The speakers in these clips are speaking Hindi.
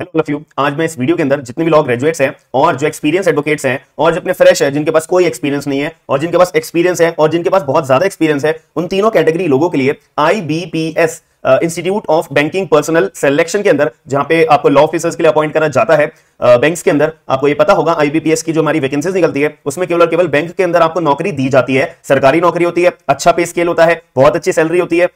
हेलो ऑल ऑफ यू आज मैं इस वीडियो के अंदर जितने भी लोग ग्रेजुएट्स हैं और जो एक्सपीरियंस एडवोकेट्स हैं और जो अपने फ्रेश है जिनके पास कोई एक्सपीरियंस नहीं है और जिनके पास एक्सपीरियंस है और जिनके पास बहुत ज्यादा एक्सपीरियंस है उन तीनों कैटेगरी लोगों के लिए IBPS institute of banking personnel selection के अंदर जहां पे आपको लॉ ऑफिसर्स के लिए अपॉइंट करा जाता है बैंक्स uh, के अंदर आपको ये पता होगा आईबीपीएस की जो हमारी वैकेंसीज निकलती है उसमें केवल केवल बैंक के अंदर आपको नौकरी दी जाती है सरकारी नौकरी होती है अच्छा पे स्केल होता है बहुत अच्छी सैलरी होती है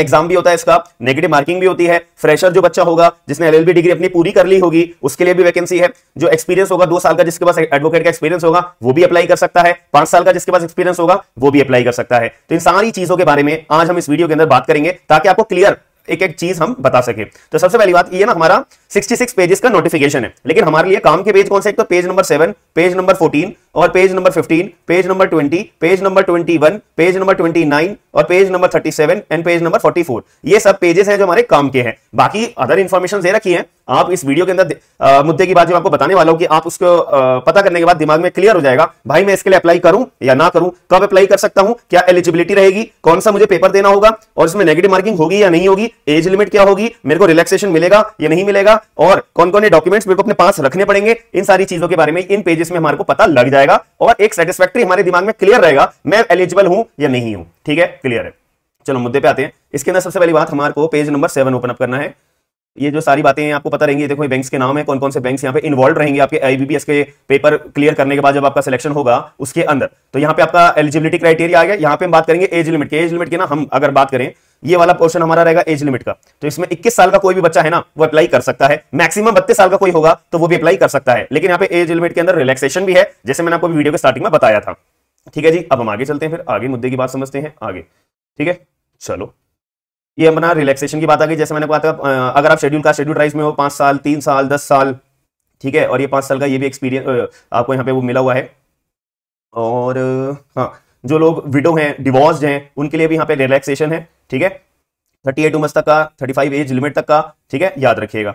एग्जाम भी होता है इसका नेगेटिव मार्किंग भी होती है फ्रेशर जो बच्चा होगा जिसने एल डिग्री अपनी पूरी कर ली होगी उसके लिए भी वैकेंसी है जो एक्सपीरियंस होगा दो साल का जिसके पास एडवोकेट का एक्सपीरियंस होगा वो भी अप्लाई कर सकता है पांच साल का जिसके पास एक्सपीरियंस होगा वो भी अप्लाई कर सकता है तो इन सारी चीजों के बारे में आज हम इस वीडियो के अंदर बात करेंगे ताकि आपको क्लियर एक एक चीज हम बता सके तो सबसे पहली बात ये ना हमारा 66 पेजेस का नोटिफिकेशन है लेकिन हमारे लिए काम के पेज कौन से एक तो page number seven page number fourteen और page number fifteen page number twenty page number twenty one page number twenty nine और page number thirty seven and page number forty four ये सब पेजेस हैं जो हमारे काम के हैं बाकी अदर इन्फॉर्मेशन दे रखी है आप इस वीडियो के अंदर मुद्दे की बात जो आपको बताने वाला हूं कि आप उसको आ, पता करने के बाद दिमाग में क्लियर हो जाएगा भाई मैं इसके लिए अप्लाई करूं या ना करूं कब अप्लाई कर सकता हूं क्या एलिजिबिलिटी रहेगी कौन सा मुझे पेपर देना होगा और इसमें नेगेटिव मार्किंग होगी या नहीं होगी एज लिमिट क्या होगी मेरे को रिलेक्सेशन मिलेगा या नहीं मिलेगा और कौन कौन डॉक्यूमेंट्स मेरे को अपने पास रखने पड़ेंगे इन सारी चीजों के बारे में इन पेजेस में हमारे को पता लग जाएगा और एक सेटिस्फैक्ट्री हमारे दिमाग में क्लियर रहेगा मैं एलिजिबल हूं या नहीं हूं ठीक है क्लियर है चलो मुद्दे पे आते हैं इसके अंदर सबसे पहली बात हमारे को page number seven open up करना है ये जो सारी बातें आपको पता रहेंगी देखो बैंक्स के नाम है कौन कौन से बैंक्स यहाँ पे इन्वॉल्व रहेंगे आपके आईबीबीएस के पेपर क्लियर करने के बाद जब आपका सिलेक्शन होगा उसके अंदर तो यहाँ पे आपका एलिजिबिलिटी क्राइटेरिया आ गया यहाँ पे हम बात करेंगे एज लिमिट के एज लिमिट की ना हम अगर बात करें ये वाला पोर्शन हमारा रहेगा एज लिमिट का तो इसमें 21 साल का कोई भी बच्चा है ना वो अप्लाई कर सकता है मैक्सिमम बत्तीस साल का कोई होगा तो वो भी अप्लाई कर सकता है लेकिन यहाँ पे एज लिमिट के अंदर रिलैक्सेशन भी है जैसे मैंने आपको वीडियो के स्टार्टिंग में बताया था ठीक है जी अब हम आगे चलते हैं फिर आगे मुद्दे की बात समझते हैं आगे ठीक है चलो ये अपना रिलैक्सेशन की बात आ गई जैसे मैंने कहा था अगर आप शेड्यूल का शेड्यूल राइज में हो पांच साल तीन साल दस साल ठीक है और ये पांच साल का ये भी एक्सपीरियंस आपको यहाँ पे वो मिला हुआ है और हाँ जो लोग विडो हैं डिवोर्स हैं उनके लिए भी यहाँ पे रिलैक्सेशन है ठीक है थर्टी एट तक का थर्टी फाइव एज लिमिट तक का ठीक है याद रखिएगा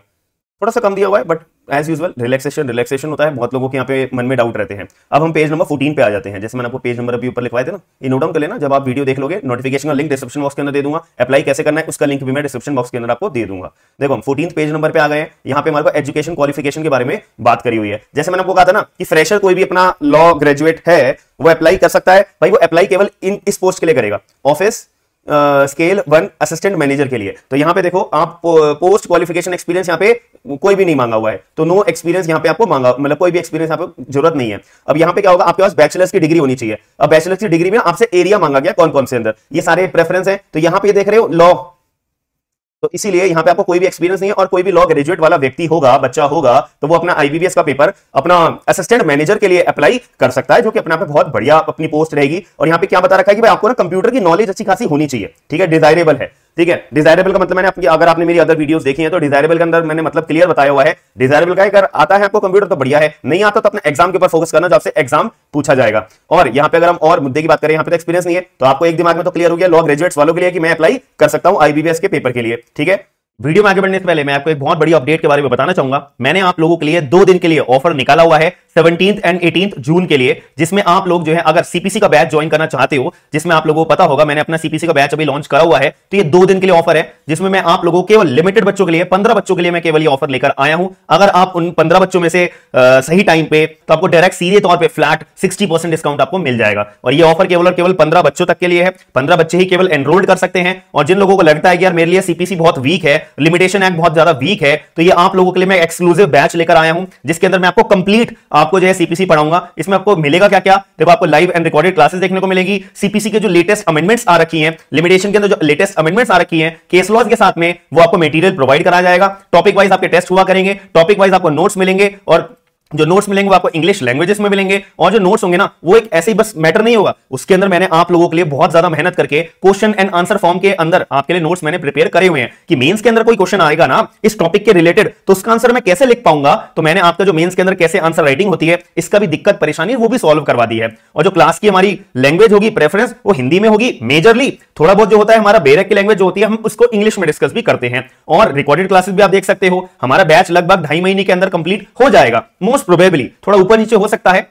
थोड़ा सा कम दिया हुआ है but as usual relaxation relaxation होता है बहुत लोगों के यहाँ पे मन में डाउट रहते हैं अब हम पेज नंबर 14 पे आ जाते हैं जैसे मैंने आपको पेज नंबर अभी ऊपर लिखवाए थे ना इन नोट कर लेना जब आप वीडियो देख लोगे नोटिफिकेशन का लिंक डिस्क्रिप्शन बॉक्स के अंदर दे दूंगा अप्लाई कैसे करना है उसका लिंक भी मैं डिस्क्रिप्शन बॉक्स के अंदर आपको दे दूंगा देखो हम फोर्टीन पेज नंबर पर आ गए यहाँ पे हमारे एजुकेशन क्वालिफिकेशन के बारे में बात करी हुई है जैसे मैंने आपको कहा था ना कि फ्रेशर कोई भी अपना लॉ ग्रेजुएट है वो अप्लाई कर सकता है भाई वो अप्लाई केवल इन इस पोस्ट के लिए करेगा office scale one assistant manager के लिए तो यहाँ पे देखो आप पोस्ट क्वालिफिकेशन एक्सपीरियंस यहाँ पे कोई भी नहीं मांगा हुआ है तो नो एक्सपीरियंस यहां पे आपको मांगा मतलब कोई भी एक्सपीरियंस आपको जरूरत नहीं है अब यहाँ पे क्या होगा आपके पास बैचलर्स की डिग्री होनी चाहिए अब बैचलर्स की डिग्री में आपसे एरिया मांगा गया कौन कौन से अंदर ये सारे प्रेफरेंस है तो यहाँ पे देख रहे हो लॉ तो इसीलिए यहाँ पे आपको कोई भी एक्सपीरियंस नहीं है और कोई भी लॉ ग्रेजुएट वाला व्यक्ति होगा बच्चा होगा तो वो अपना आईबीबीएस का पेपर अपना असिस्टेंट मैनेजर के लिए अप्लाई कर सकता है जो कि अपना पे बहुत बढ़िया अपनी पोस्ट रहेगी और यहाँ पे क्या बता रखा है कि भाई आपको ना कंप्यूटर की नॉलेज अच्छी खासी होनी चाहिए ठीक है डिजायरेबल है ठीक है डिजायरेबल का मतलब मैंने आपकी अगर आपने मेरी अदर वीडियोस देखी है तो डिजायरेबल के अंदर मैंने मतलब क्लियर बताया हुआ है डिजायरेबल का अगर आता है आपको कंप्यूटर तो बढ़िया है नहीं आता तो अपने एग्जाम के ऊपर फोकस करना जब से एग्जाम पूछा जाएगा और यहाँ पे अगर हम और मुद्दे की बात करें यहाँ पे तो एक्सपीरियंस नहीं है तो आपको एक दिमाग में तो क्लियर हो गया लॉ ग्रेजुएट्स वालों के लिए कि मैं अप्लाई कर सकता हूँ आईबीबीएस के पेपर के लिए ठीक है वीडियो में आगे बढ़ने से पहले मैं आपको एक बहुत बड़ी अपडेट के बारे में बताना चाहूंगा मैंने आप लोगों के लिए दो दिन के लिए ऑफर निकाला हुआ है सेवनटीन एंड एटीन जून के लिए जिसमें आप लोग जो है अगर सीपीसी का बैच ज्वाइन करना चाहते हो जिसमें आप लोगों को पता होगा मैंने अपना सीपीसी का बैच अभी लॉन्च करा हुआ है तो ये दो दिन के लिए ऑफर है जिसमें मैं आप लोगों केवल लिमिटेड बच्चों के लिए पंद्रह बच्चों के लिए मैं केवल ये ऑफर लेकर आया हूं अगर आप उन पंद्रह बच्चों में से आ, सही टाइम पे तो आपको डायरेक्ट सीधे तौर पर फ्लैट सिक्सटी डिस्काउंट आपको मिल जाएगा और ये ऑफर केवल और केवल पंद्रह बच्चों तक के लिए है पंद्रह बच्चे ही केवल एनरोल्ड कर सकते हैं और जिन लोगों को लगता है कि यार मेरे लिए सीपीसी बहुत वीक है लिमिटेशन एक्ट बहुत ज्यादा वीक है तो ये आप लोगों के लिए मैं एक्सक्लूसिव बैच लेकर आया हूं जिसके अंदर मैं आपको कंप्लीट आपको जो है सीपीसी पढ़ाऊंगा इसमें आपको मिलेगा क्या क्या देखो आपको लाइव एंड रिकॉर्डेड क्लासेस देखने को मिलेगी सीपीसी के जो लेटेस्ट अमेंडमेंट्स आ रखी है लिमिटेशन के अंदर जो लेटेस्ट अमेंडमेंट्स आ रखी है केस लॉज के साथ में वो आपको मेटीरियल प्रोवाइड कराया जाएगा टॉपिक वाइज आपके टेस्ट हुआ करेंगे टॉपिक वाइज आपको नोट्स मिलेंगे और जो नोट्स मिलेंगे वो आपको इंग्लिश लैंग्वेजेस में मिलेंगे और जो नोट्स होंगे ना वो एक ऐसे ही बस मैटर नहीं होगा उसके अंदर मैंने आप लोगों के लिए बहुत ज्यादा मेहनत करके क्वेश्चन एंड आंसर फॉर्म के अंदर आपके लिए नोट्स मैंने प्रिपेयर करे हुए हैं कि मेंस के अंदर कोई क्वेश्चन आएगा ना इस टॉपिक के रिलेटेड तो उसका आंसर मैं कैसे लिख पाऊंगा तो मैंने आपका जो मेन्स के अंदर कैसे आंसर राइटिंग होती है इसका भी दिक्कत परेशानी वो भी सॉल्व करवा दी है और जो क्लास की हमारी लैंग्वेज होगी प्रेफरेंस वो हिंदी में होगी मेजरली थोड़ा बहुत जो होता है हमारा बेरक की लैंग्वेज जो होती है हम उसको इंग्लिश में डिस्कस भी करते हैं और रिकॉर्डेड क्लासेस भी आप देख सकते हो हमारा बैच लगभग ढाई महीने के अंदर कंप्लीट हो जाएगा मोस्ट मोस्ट प्रोबेबली थोड़ा ऊपर नीचे हो सकता है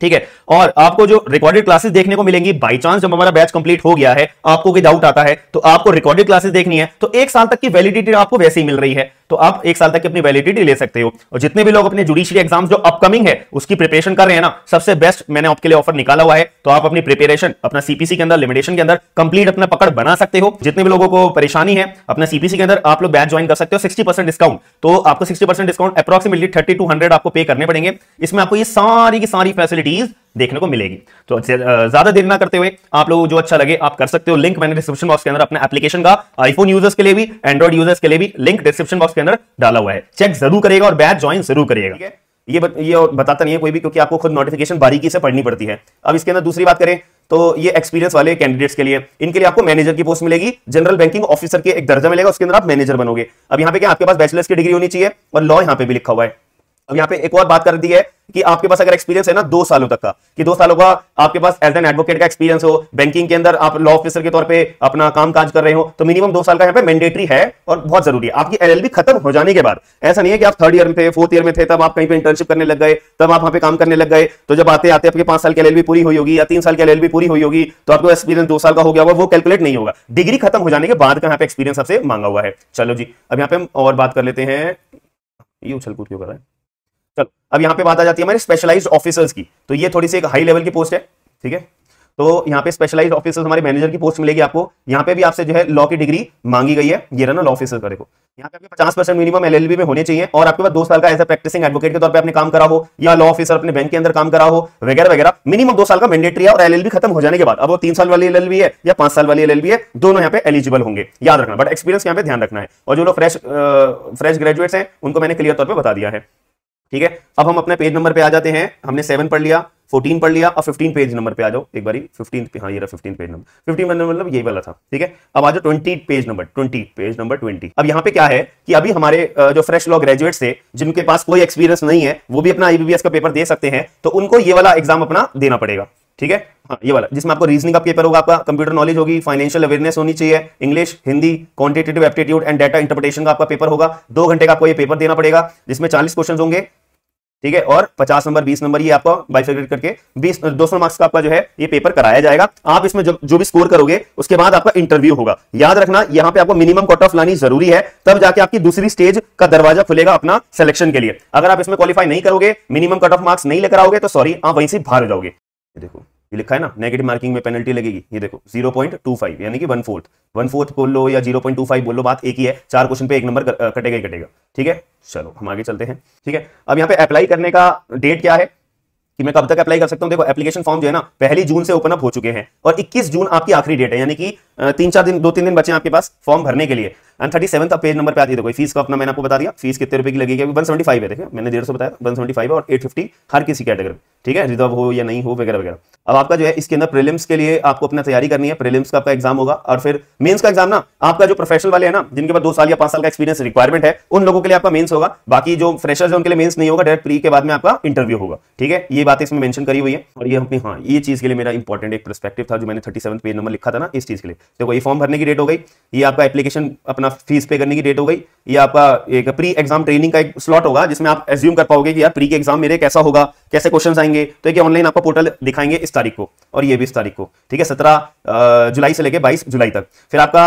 ठीक है और आपको जो रिकॉर्डेड क्लासेस देखने को मिलेंगी बाई चांस जब हमारा बैच कंप्लीट हो गया है आपको कोई डाउट आता है तो आपको रिकॉर्डेड क्लासेस देखनी है तो एक साल तक की वैलिडिटी आपको वैसे ही मिल रही है तो आप एक साल तक अपनी वैलिडिटी ले सकते हो और जितने भी लोग अपने जुडिशियल एग्जाम जो अपकमिंग है उसकी प्रिपरेशन कर रहे हैं ना सबसे बेस्ट मैंने आपके लिए ऑफर निकाला हुआ है तो आप अपनी प्रिपेरेशन अपना सीपीसी के अंदर लिमिटेशन के अंदर कंप्लीट अपना पकड़ बना सकते हो जितने भी लोगों को परेशानी है अपना सीपीसी के अंदर आप लोग बैच ज्वाइन कर सकते हो सिक्सटी डिस्काउंट तो आपको सिक्सटी डिस्काउंट अप्रॉक्सिमेटली थर्टी आपको पे करने पड़ेंगे इसमें आपको ये सारी की सारी फैसिलिटीज देखने को मिलेगी तो ज्यादा देर ना करते हुए आप लोग जो अच्छा लगे आप कर सकते हो लिंक मैंने डिस्क्रिप्शन बॉक्स के अंदर अपने एप्लीकेशन का आईफोन यूजर्स के लिए भी एंड्रॉइड यूजर्स के लिए भी लिंक डिस्क्रिप्शन बॉक्स के अंदर डाला हुआ है चेक जरूर करेगा और बैच ज्वाइन जरूर करेगा ये बत, ये और बताता नहीं है कोई भी क्योंकि आपको खुद नोटिफिकेशन बारीकी से पढ़नी पड़ती है अब इसके अंदर दूसरी बात करें तो ये एक्सपीरियंस वाले कैंडिडेट्स के लिए इनके लिए आपको मैनेजर की पोस्ट मिलेगी जनरल बैंकिंग ऑफिसर के एक दर्जा मिलेगा उसके अंदर आप मैनेजर बनोगे अब यहाँ पे क्या आपके पास बैचलर्स की डिग्री होनी चाहिए और लॉ यहाँ पे भी लिखा हुआ है अब यहाँ पे एक और बात कर दी है कि आपके पास अगर एक्सपीरियंस है ना दो सालों तक का कि दो सालों का आपके पास एज एन एडवोकेट का एक्सपीरियंस हो बैंकिंग के अंदर आप लॉ ऑफिसर के तौर पे अपना काम काज कर रहे हो तो मिनिमम दो साल का यहाँ पे मैंडेटरी है और बहुत जरूरी है आपकी एलएलबी खत्म हो जाने के बाद ऐसा नहीं है कि आप थर्ड ईयर में थे फोर्थ ईयर में थे तब आप कहीं पर इंटर्नशिप करने लग गए तब आप वहां पर काम करने लग गए तो जब आते आते आपके पांच साल की एल पूरी हुई होगी या तीन साल की एल पूरी हुई होगी तो आपको एक्सपीरियंस दो साल का हो गया वो कैलकुलेट नहीं होगा डिग्री खत्म हो जाने के बाद का यहाँ पे एक्सपीरियंस आपसे मांगा हुआ है चलो जी अब यहाँ पे हम और बात कर लेते हैं ये उछल कूद क्यों कर रहा है चलो अब यहां पे बात आ जाती है हमारे स्पेशलाइज ऑफिसर्स की तो ये थोड़ी सी एक हाई लेवल की पोस्ट है ठीक है तो यहाँ पे स्पेशलाइज ऑफिसर्स हमारे मैनेजर की पोस्ट मिलेगी आपको यहाँ पे भी आपसे जो है लॉ की डिग्री मांगी गई है ये रहना लॉ ऑफिसर करे को यहाँ पे आपके पचास परसेंट मिनिमम एलएलबी में होने चाहिए और आपके पास दो साल का एज ए प्रैक्टिसिंग एडवोकेट के तौर पे आपने काम करा हो या लॉ ऑफिसर अपने बैंक के अंदर काम करा हो वगैरह वगैरह मिनिमम दो साल का मैंडेटरी है और एलएलबी खत्म हो जाने के बाद अब वो तीन साल वाली एलएलबी है या पांच साल वाली एलएलबी है दोनों यहाँ पे एलिजिबल होंगे याद रखना बट एक्सपीरियंस यहाँ पे ध्यान रखना है और जो लोग फ्रेश फ्रेश ग्रेजुएट्स हैं उनको मैंने क्लियर तौर पर बता दिया है ठीक है अब हम अपने पेज नंबर पे आ जाते हैं हमने सेवन पढ़ लिया फोर्टीन पढ़ लिया अब फिफ्टीन पेज नंबर पे आ जाओ एक बारी फिफ्टीन हाँ ये fifteen page number fifteen number मतलब ये वाला था ठीक है अब आ जाओ twenty page number twenty page number twenty अब यहाँ पे क्या है कि अभी हमारे जो फ्रेश लॉ ग्रेजुएट्स थे जिनके पास कोई एक्सपीरियंस नहीं है वो भी अपना आईबीबीएस का पेपर दे सकते हैं तो उनको ये वाला एग्जाम अपना देना पड़ेगा ठीक है हाँ ये वाला जिसमें आपको रीजनिंग का पेपर होगा आपका कंप्यूटर नॉलेज होगी फाइनेंशियल अवेयरनेस होनी चाहिए English Hindi quantitative aptitude and data interpretation का आपका पेपर होगा दो घंटे का आपको ये पेपर देना पड़ेगा जिसमें चालीस क्वेश्चन होंगे ठीक है और 50 नंबर 20 नंबर ये आपको बाइफिकेट करके 20 200 मार्क्स का आपका जो है ये पेपर कराया जाएगा आप इसमें जो, जो भी स्कोर करोगे उसके बाद आपका इंटरव्यू होगा याद रखना यहाँ पे आपको मिनिमम कट ऑफ लानी जरूरी है तब जाके आपकी दूसरी स्टेज का दरवाजा खुलेगा अपना सिलेक्शन के लिए अगर आप इसमें क्वालिफाई नहीं करोगे मिनिमम कट ऑफ मार्क्स नहीं लेकर आओगे तो सॉरी आप वहीं से बाहर जाओगे देखो ये लिखा है ना नेगेटिव मार्किंग में पेनल्टी लगेगी ये देखो 0.25 यानी कि वन फोर्थ वन फोर्थ बोल लो या 0.25 बोल लो बात एक ही है चार क्वेश्चन पे एक नंबर कटेगा ही कटेगा ठीक है चलो हम आगे चलते हैं ठीक है अब यहाँ पे अप्लाई करने का डेट क्या है कि मैं कब तक अप्लाई कर सकता हूँ देखो एप्लीकेशन फॉर्म जो है ना पहली जून से ओपन अप हो चुके हैं और 21 जून आपकी आखिरी डेट है यानी कि तीन चार दिन दो तीन दिन बचे आपके पास फॉर्म भरने के लिए and thirty seven page number पे आती है देखो फीस का अपना मैंने आपको बता दिया फीस कितने रुपए की लगेगी वन सेवेंटी फाइव है देखिए मैंने डेढ़ सौ बताया वन सेवेंटी फाइव और एट फिफ्टी हर किसी कैटेगरी ठीक है रिजर्व हो या नहीं हो वगैरह वगैरह अब आपका जो है इसके अंदर प्रीलिम्स के लिए आपको अपना तैयारी करनी है प्रीलिम्स का आपका एग्जाम होगा और फिर मेंस का एग्जाम ना आपका जो प्रोफेशनल वाले है ना जिनके पास दो साल या पांच साल का एक्सपीरियंस रिक्वायरमेंट है उन लोगों के लिए आपका मेंस होगा बाकी जो फ्रेशर्स है उनके लिए मेंस नहीं होगा डायरेक्ट प्री के बाद में आपका इंटरव्यू होगा ठीक है ये बात इसमें मेंशन करी हुई है और ये अपनी हाँ ये चीज के लिए मेरा इंपॉर्टेंट एक परस्पेक्टिव था जो मैंने थर्टी पेज नंबर लिखा था ना इस चीज के लिए देखो ये फॉर्म भरने की डेट हो गई ये आपका एप्लीकेशन अपना फीस पे करने की डेट हो गई ये आपका एक प्री एग्जाम ट्रेनिंग का एक स्लॉट होगा जिसमें आप एज्यूम कर पाओगे कि यार प्री के एग्जाम मेरे कैसा होगा कैसे क्वेश्चन आएंगे तो एक ऑनलाइन आपको पोर्टल दिखाएंगे इस तारीख को और ये भी इस तारीख को ठीक है सत्रह जुलाई से लेकर बाईस जुलाई तक फिर आपका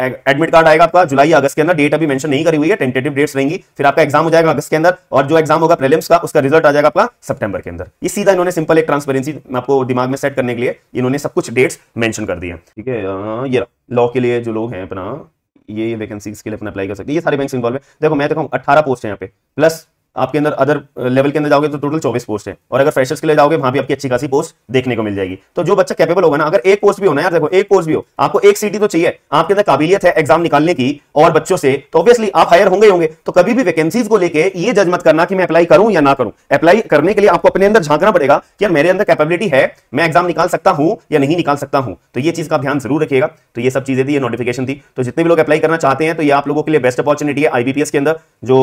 एडमिट कार्ड आएगा आपका जुलाई अगस्त के अंदर डेट अभी मेंशन नहीं करी हुई है टेंटेटिव डेट्स रहेंगी फिर आपका एग्जाम हो जाएगा अगस्त के अंदर और जो एग्जाम होगा प्रीलिम्स का उसका रिजल्ट आ जाएगा आपका सितंबर के अंदर इस सीधा इन्होंने सिंपल एक ट्रांसपेरेंसी आपको दिमाग में सेट करने के लिए इन्होंने सब कुछ डेट्स मेंशन कर दिए ठीक है हाँ, ये लॉ के लिए जो लोग हैं अपना ये वैकेंसीज के लिए अपना अप्लाई कर सकते हैं ये सारे बैंक इन्वॉल्व है देखो मैं देखो तो अठारह पोस्ट है यहाँ पे प्लस आपके अंदर अदर लेवल uh, के अंदर जाओगे तो टोटल चौबीस पोस्ट है और अगर फ्रेशर्स के लिए जाओगे वहां भी आपकी अच्छी खासी पोस्ट देखने को मिल जाएगी तो जो बच्चा कैपेबल होगा ना अगर एक पोस्ट भी होना यार देखो एक पोस्ट भी हो आपको एक सीटी तो चाहिए आपके अंदर काबिलियत है एग्जाम निकालने की और बच्चों से तो ऑब्वियसली आप हायर होंगे होंगे तो कभी भी वैकेंसीज को लेकर यह जज मत करना कि मैं अप्लाई करूं या ना करूं अप्लाई करने के लिए आपको अपने अंदर झांकना पड़ेगा कि यार मेरे अंदर कैपेबिलिटी है मैं एग्जाम निकाल सकता हूं या नहीं निकाल सकता हूं तो ये चीज का ध्यान जरूर रखिएगा तो ये सब चीजें थी ये नोटिफिकेशन थी तो जितने भी लोग अप्लाई करना चाहते हैं तो ये आप लोगों के लिए बेस्ट अपॉर्चुनिटी है आईबीपीएस के अंदर जो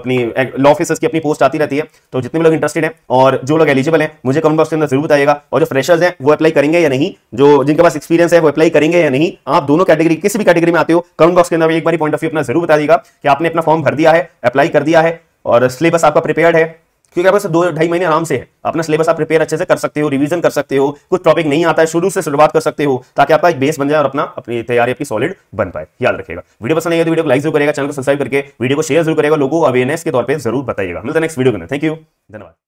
अपनी लॉ uh, ऑफिस सर्विसेज की अपनी पोस्ट आती रहती है तो जितने भी लोग इंटरेस्टेड हैं और जो लोग एलिजिबल हैं मुझे कमेंट बॉक्स के अंदर जरूर बताएगा और जो फ्रेशर्स हैं वो अप्लाई करेंगे या नहीं जो जिनके पास एक्सपीरियंस है वो अप्लाई करेंगे या नहीं आप दोनों कैटेगरी किसी भी कैटेगरी में आते हो कमेंट बॉक्स के अंदर एक बार पॉइंट ऑफ व्यू अपना जरूर बता दीजिएगा कि आपने अपना फॉर्म भर दिया है अप्लाई कर दिया है और सिलेबस आपका प्रिपेयर है क्योंकि आपके दो ढाई महीने आराम से है अपना सिलेबस आप प्रिपेयर अच्छे से कर सकते हो रिवीजन कर सकते हो कुछ टॉपिक नहीं आता है शुरू से शुरुआत कर सकते हो ताकि आपका एक बेस बन जाए और अपना अपनी तैयारी आपकी सॉलिड बन पाए याद रखेगा वीडियो पसंद आएगा तो वीडियो को लाइक जरूर करेगा चैनल को सब्सक्राइब करके वीडियो को शेयर जरूर करेगा लोगों को अवेयरनेस के तौर पर जरूर बताइएगा मिलता नेक्स्ट वीडियो में थैंक यू धन्यवाद